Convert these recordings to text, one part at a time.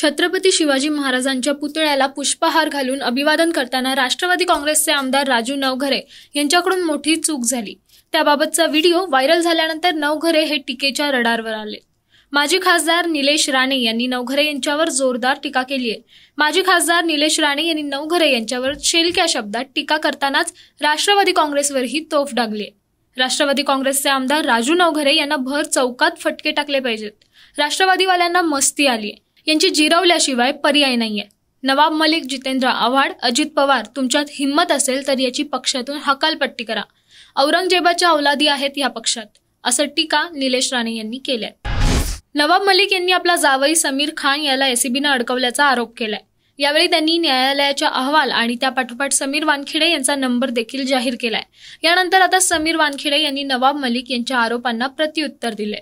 छत्रपती शिवाजी महाराजांच्या पुतळ्याला पुष्पहार घालून अभिवादन करताना राष्ट्रवादी काँग्रेसचे आमदार राजू नवघरे यांच्याकडून मोठी चूक झाली त्याबाबतचा व्हिडिओ व्हायरल झाल्यानंतर नवघरे हे टीकेच्या रडारवर आले माजी खासदार निलेश राणे यांनी नवघरे यांच्यावर जोरदार टीका केली आहे माजी खासदार निलेश राणे यांनी नवघरे यांच्यावर शेलक्या शब्दात टीका करतानाच राष्ट्रवादी काँग्रेसवरही तोफ डागली राष्ट्रवादी काँग्रेसचे आमदार राजू नवघरे यांना भर चौकात फटके टाकले पाहिजेत राष्ट्रवादीवाल्यांना मस्ती आली आहे यांची जिरवल्याशिवाय पर्याय नाहीये नवाब मलिक जितेंद्र आव्हाड अजित पवार तुमच्यात हिंमत असेल तर याची पक्षातून हकालपट्टी करा औरंगजेबाच्या औलादी आहेत या पक्षात असं टीका निलेश राणे यांनी केल्या नवाब मलिक यांनी आपला जावई समीर खान याला एसीबीनं e अडकवल्याचा आरोप केलाय यावेळी त्यांनी न्यायालयाच्या अहवाल आणि त्यापाठोपाठ समीर वानखेडे यांचा नंबर देखील जाहीर केलाय यानंतर आता समीर वानखेडे यांनी नवाब मलिक यांच्या आरोपांना प्रत्युत्तर दिले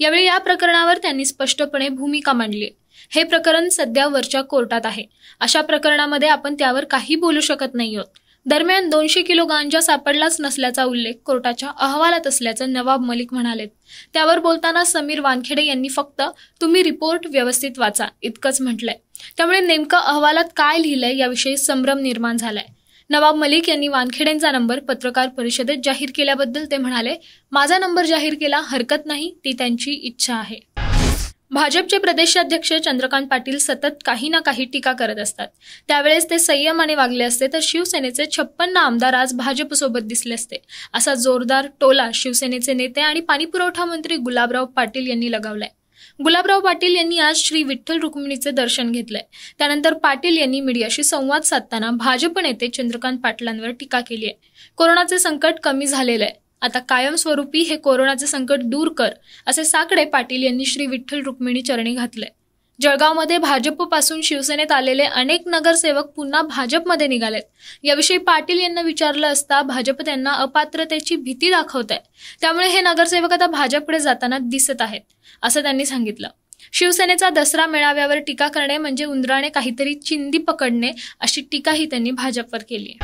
यावेळी या प्रकरणावर त्यांनी स्पष्टपणे भूमिका मांडली हे प्रकरण सध्या वरच्या कोर्टात आहे अशा प्रकरणामध्ये आपण त्यावर काही बोलू शकत नाही आहोत दरम्यान दोनशे किलो गांजा सापडलाच नसल्याचा उल्लेख कोर्टाच्या अहवालात असल्याचं नवाब मलिक म्हणाले त्यावर बोलताना समीर वानखेडे यांनी फक्त तुम्ही रिपोर्ट व्यवस्थित वाचा इतकंच म्हटलंय त्यामुळे नेमकं अहवालात काय लिहिलंय याविषयी संभ्रम निर्माण झालाय नवाब मलिक यांनी वानखेडेंचा नंबर पत्रकार परिषदेत जाहीर केल्याबद्दल ते म्हणाले माझा नंबर जाहीर केला हरकत नाही ती त्यांची इच्छा आहे भाजपचे प्रदेशाध्यक्ष चंद्रकांत पाटील सतत काही ना काही टीका करत असतात त्यावेळेस ते संयमाने वागले असते तर शिवसेनेचे छप्पन्न आमदार आज भाजपसोबत दिसले असते असा जोरदार टोला शिवसेनेचे नेते आणि पाणीपुरवठा मंत्री गुलाबराव पाटील यांनी लगावलाय गुलाबराव पाटील यांनी आज श्री विठ्ठल रुक्मिणीचे दर्शन घेतलंय त्यानंतर पाटील यांनी मीडियाशी संवाद साधताना भाजप नेते चंद्रकांत पाटलांवर टीका केली आहे कोरोनाचे संकट कमी झालेलं आहे आता कायमस्वरूपी हे कोरोनाचे संकट दूर कर असे साकडे पाटील यांनी श्री विठ्ठल रुक्मिणी चरणी घातले जळगावमध्ये भाजपपासून शिवसेनेत आलेले अनेक नगरसेवक पुन्हा भाजपमध्ये निघालेत याविषयी पाटील यांना विचारलं असता भाजप त्यांना अपात्रतेची भीती दाखवत आहे त्यामुळे हे नगरसेवक आता भाजपकडे जाताना दिसत आहेत असं त्यांनी सांगितलं शिवसेनेचा दसरा मेळाव्यावर टीका करणे म्हणजे उंदराने काहीतरी चिंदी पकडणे अशी टीकाही त्यांनी भाजपवर केली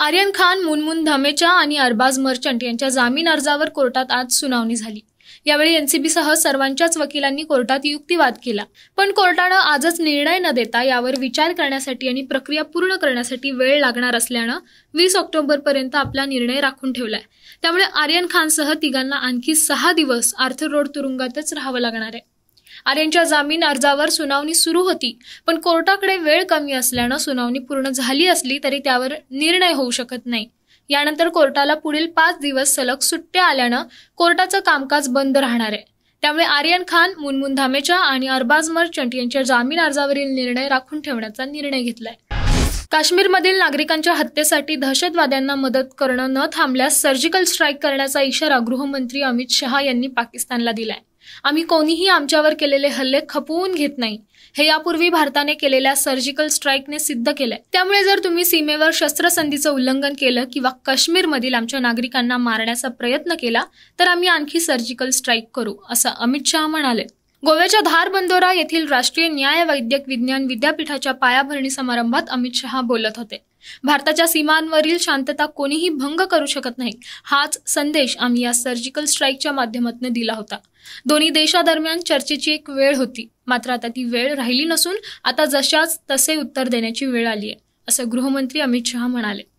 आर्यन खान मुनमुन धमेचा आणि अरबाज मर्चंट यांच्या जामीन अर्जावर कोर्टात आज सुनावणी झाली यावेळी एनसीबीसह सर्वांच्याच वकिलांनी कोर्टात युक्तिवाद केला पण कोर्टानं आजच निर्णय न देता यावर विचार करण्यासाठी आणि प्रक्रिया पूर्ण करण्यासाठी वेळ लागणार असल्यानं वीस पर्यंत आपला निर्णय राखून ठेवलाय त्यामुळे आर्यन खानसह तिघांना आणखी सहा दिवस आर्थर रोड तुरुंगातच राहावं लागणार आहे आर्यनच्या जामीन अर्जावर सुनावणी सुरू होती पण कोर्टाकडे वेळ कमी असल्यानं सुनावणी पूर्ण झाली असली तरी त्यावर निर्णय होऊ शकत नाही यानंतर कोर्टाला पुढील पाच दिवस सलग सुट्ट्या आल्यानं कोर्टाचं कामकाज बंद राहणार आहे त्यामुळे आर्यन खान मुनमुन धामेचा आणि अरबाज मर्चंट यांच्या जामीन अर्जावरील निर्णय राखून ठेवण्याचा निर्णय घेतलाय काश्मीरमधील नागरिकांच्या हत्येसाठी दहशतवाद्यांना मदत करणं न थांबल्यास सर्जिकल स्ट्राईक करण्याचा इशारा गृहमंत्री अमित शहा यांनी पाकिस्तानला दिलाय आम्ही कोणीही आमच्यावर केलेले हल्ले खपवून घेत नाही हे यापूर्वी भारताने केलेल्या सर्जिकल स्ट्राईकने सिद्ध केलंय त्यामुळे जर तुम्ही सीमेवर शस्त्रसंधीचं उल्लंघन केलं किंवा काश्मीरमधील आमच्या नागरिकांना मारण्याचा प्रयत्न केला तर आम्ही आणखी सर्जिकल स्ट्राईक करू असं अमित शहा म्हणाले गोव्याच्या धारबंदोरा येथील राष्ट्रीय न्याय वैद्यक विज्ञान विद्यापीठाच्या पायाभरणी समारंभात अमित शहा बोलत होते भारताच्या सीमांवरील शांतता कोणीही भंग करू शकत नाही हाच संदेश आम्ही या सर्जिकल स्ट्राईकच्या माध्यमातून दिला होता दोन्ही देशादरम्यान चर्चेची एक वेळ होती मात्र आता ती वेळ राहिली नसून आता जशाच तसे उत्तर देण्याची वेळ आली आहे असं गृहमंत्री अमित शहा म्हणाले